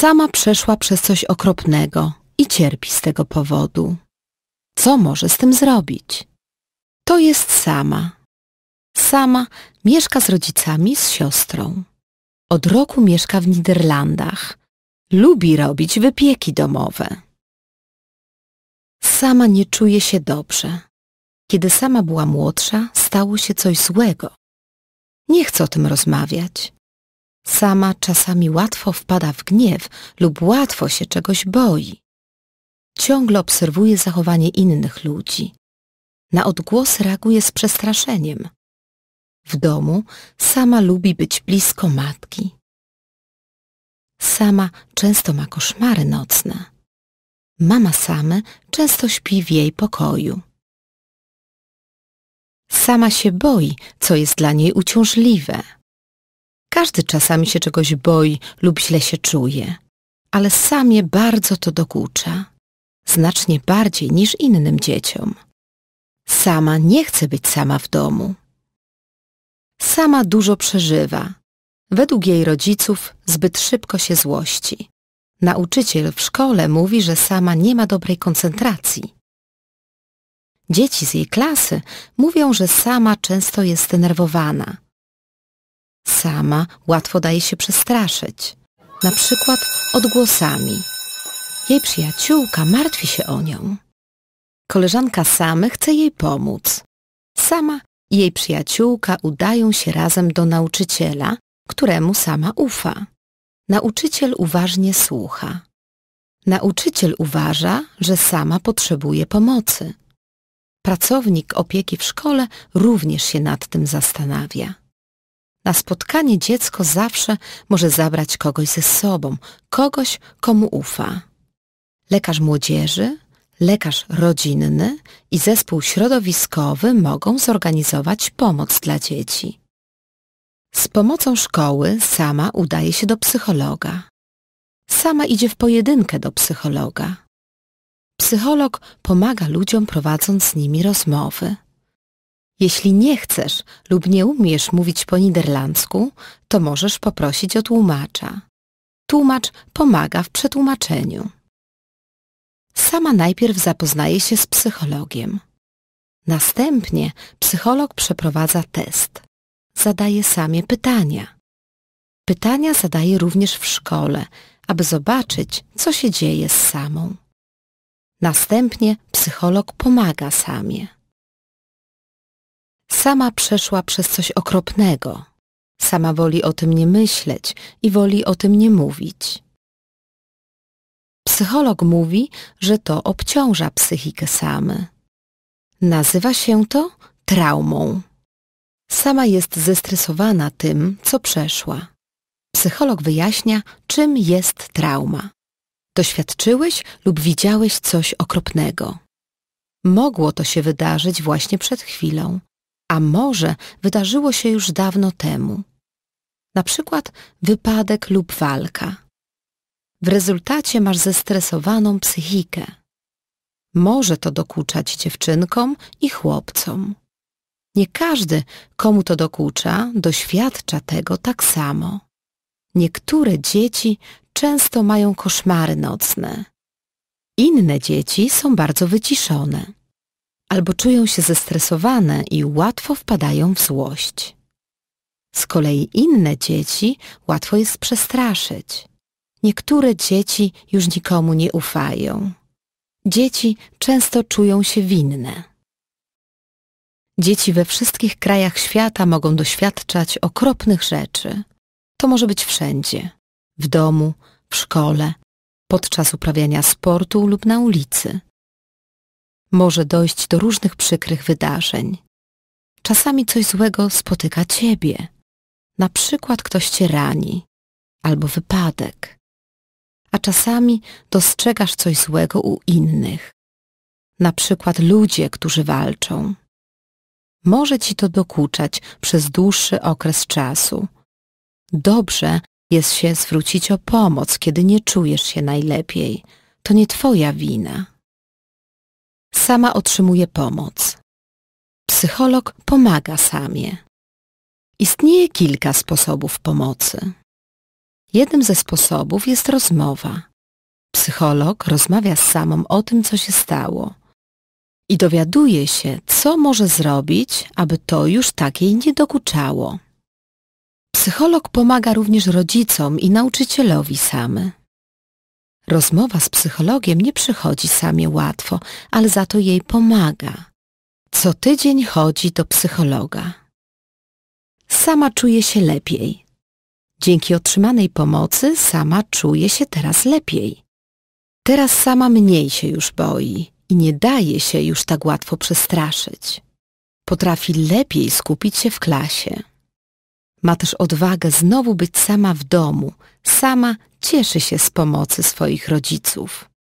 Sama przeszła przez coś okropnego i cierpi z tego powodu. Co może z tym zrobić? To jest sama. Sama mieszka z rodzicami, z siostrą. Od roku mieszka w Niderlandach. Lubi robić wypieki domowe. Sama nie czuje się dobrze. Kiedy sama była młodsza, stało się coś złego. Nie chcę o tym rozmawiać. Sama czasami łatwo wpada w gniew lub łatwo się czegoś boi. Ciągle obserwuje zachowanie innych ludzi. Na odgłos reaguje z przestraszeniem. W domu sama lubi być blisko matki. Sama często ma koszmary nocne. Mama same często śpi w jej pokoju. Sama się boi, co jest dla niej uciążliwe. Każdy czasami się czegoś boi lub źle się czuje, ale samie bardzo to dokucza, znacznie bardziej niż innym dzieciom. Sama nie chce być sama w domu. Sama dużo przeżywa. Według jej rodziców zbyt szybko się złości. Nauczyciel w szkole mówi, że sama nie ma dobrej koncentracji. Dzieci z jej klasy mówią, że sama często jest zdenerwowana, Sama łatwo daje się przestraszyć, na przykład odgłosami. Jej przyjaciółka martwi się o nią. Koleżanka Samy chce jej pomóc. Sama i jej przyjaciółka udają się razem do nauczyciela, któremu sama ufa. Nauczyciel uważnie słucha. Nauczyciel uważa, że sama potrzebuje pomocy. Pracownik opieki w szkole również się nad tym zastanawia. Na spotkanie dziecko zawsze może zabrać kogoś ze sobą, kogoś, komu ufa. Lekarz młodzieży, lekarz rodzinny i zespół środowiskowy mogą zorganizować pomoc dla dzieci. Z pomocą szkoły sama udaje się do psychologa. Sama idzie w pojedynkę do psychologa. Psycholog pomaga ludziom prowadząc z nimi rozmowy. Jeśli nie chcesz lub nie umiesz mówić po niderlandzku, to możesz poprosić o tłumacza. Tłumacz pomaga w przetłumaczeniu. Sama najpierw zapoznaje się z psychologiem. Następnie psycholog przeprowadza test. Zadaje samie pytania. Pytania zadaje również w szkole, aby zobaczyć, co się dzieje z samą. Następnie psycholog pomaga samie. Sama przeszła przez coś okropnego. Sama woli o tym nie myśleć i woli o tym nie mówić. Psycholog mówi, że to obciąża psychikę samy. Nazywa się to traumą. Sama jest zestresowana tym, co przeszła. Psycholog wyjaśnia, czym jest trauma. Doświadczyłeś lub widziałeś coś okropnego. Mogło to się wydarzyć właśnie przed chwilą, a może wydarzyło się już dawno temu. Na przykład wypadek lub walka. W rezultacie masz zestresowaną psychikę. Może to dokuczać dziewczynkom i chłopcom. Nie każdy, komu to dokucza, doświadcza tego tak samo. Niektóre dzieci często mają koszmary nocne. Inne dzieci są bardzo wyciszone albo czują się zestresowane i łatwo wpadają w złość. Z kolei inne dzieci łatwo jest przestraszyć. Niektóre dzieci już nikomu nie ufają. Dzieci często czują się winne. Dzieci we wszystkich krajach świata mogą doświadczać okropnych rzeczy. To może być wszędzie. W domu, w szkole, podczas uprawiania sportu lub na ulicy może dojść do różnych przykrych wydarzeń. Czasami coś złego spotyka ciebie. Na przykład ktoś cię rani albo wypadek. A czasami dostrzegasz coś złego u innych. Na przykład ludzie, którzy walczą. Może ci to dokuczać przez dłuższy okres czasu. Dobrze jest się zwrócić o pomoc, kiedy nie czujesz się najlepiej. To nie twoja wina sama otrzymuje pomoc. Psycholog pomaga samie. Istnieje kilka sposobów pomocy. Jednym ze sposobów jest rozmowa. Psycholog rozmawia z samą o tym, co się stało i dowiaduje się, co może zrobić, aby to już takiej nie dokuczało. Psycholog pomaga również rodzicom i nauczycielowi samy. Rozmowa z psychologiem nie przychodzi samie łatwo, ale za to jej pomaga. Co tydzień chodzi do psychologa. Sama czuje się lepiej. Dzięki otrzymanej pomocy sama czuje się teraz lepiej. Teraz sama mniej się już boi i nie daje się już tak łatwo przestraszyć. Potrafi lepiej skupić się w klasie. Ma też odwagę znowu być sama w domu, sama cieszy się z pomocy swoich rodziców.